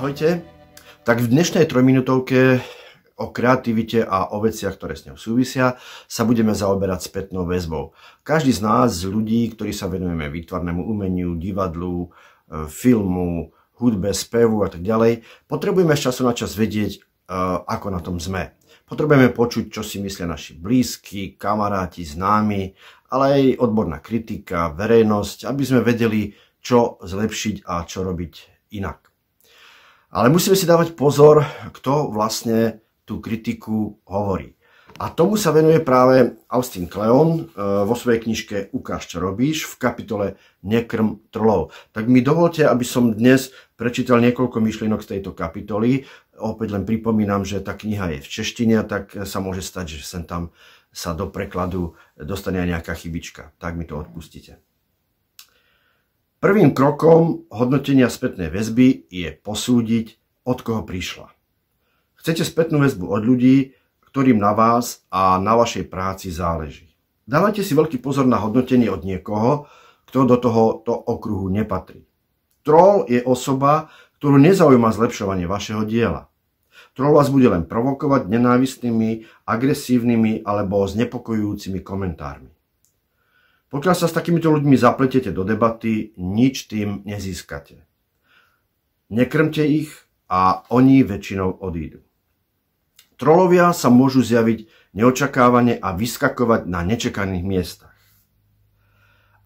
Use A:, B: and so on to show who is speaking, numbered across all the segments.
A: Ahojte. Tak v dnešnej trojminútovke o kreativite a o veciach, ktoré s ňou súvisia, sa budeme zaoberať spätnou väzbou. Každý z nás, z ľudí, ktorí sa venujeme výtvarnému umeniu, divadlu, e, filmu, hudbe, spevu a tak ďalej, potrebujeme z času na čas vedieť, e, ako na tom sme. Potrebujeme počuť, čo si myslia naši blízki, kamaráti, známi, ale aj odborná kritika, verejnosť, aby sme vedeli, čo zlepšiť a čo robiť inak. Ale musíme si dávať pozor, kto vlastne tú kritiku hovorí. A tomu sa venuje práve Austin Kleon e, vo svojej knižke Ukáž, čo robíš v kapitole Nekrm trlov. Tak mi dovolte, aby som dnes prečítal niekoľko myšlienok z tejto kapitoly. Opäť len pripomínam, že tá kniha je v češtine, tak sa môže stať, že sem tam sa do prekladu dostane aj nejaká chybička. Tak mi to odpustite. Prvým krokom hodnotenia spätnej väzby je posúdiť, od koho prišla. Chcete spätnú väzbu od ľudí, ktorým na vás a na vašej práci záleží. Dávajte si veľký pozor na hodnotenie od niekoho, kto do tohoto okruhu nepatrí. Troll je osoba, ktorú nezaujíma zlepšovanie vašeho diela. Troll vás bude len provokovať nenávistnými, agresívnymi alebo znepokojujúcimi komentármi. Pokiaľ sa s takýmito ľuďmi zapletete do debaty, nič tým nezískate. Nekrmte ich a oni väčšinou odídu. Trolovia sa môžu zjaviť neočakávane a vyskakovať na nečekaných miestach.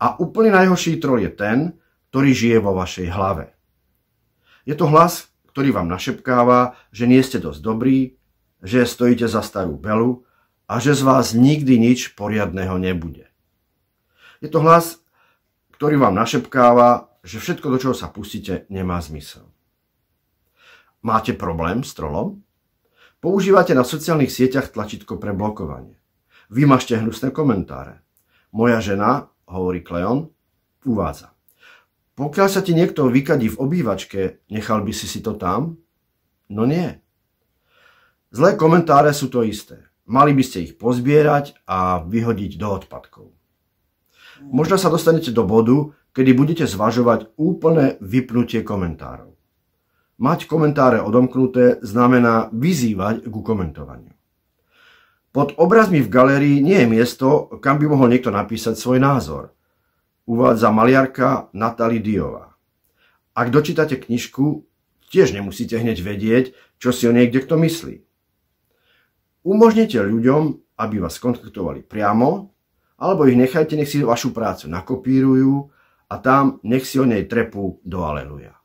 A: A úplne najhorší trol je ten, ktorý žije vo vašej hlave. Je to hlas, ktorý vám našepkáva, že nie ste dosť dobrý, že stojíte za starú belu a že z vás nikdy nič poriadného nebude. Je to hlas, ktorý vám našepkáva, že všetko, do čoho sa pustíte, nemá zmysel. Máte problém s trolom? Používate na sociálnych sieťach tlačítko pre blokovanie. Vymažte hnusné komentáre. Moja žena, hovorí Kleon, uvádza. Pokiaľ sa ti niekto vykadí v obývačke, nechal by si si to tam? No nie. Zlé komentáre sú to isté. Mali by ste ich pozbierať a vyhodiť do odpadkov možno sa dostanete do bodu, kedy budete zvažovať úplné vypnutie komentárov. Mať komentáre odomknuté znamená vyzývať ku komentovaniu. Pod obrazmi v galérii nie je miesto, kam by mohol niekto napísať svoj názor. Uvádza maliarka Natali Diová. Ak dočítate knižku, tiež nemusíte hneď vedieť, čo si o niekde kto myslí. Umožnite ľuďom, aby vás kontaktovali priamo alebo ich nechajte, nech si vašu prácu nakopírujú a tam nech si o nej trepú do Aleluja.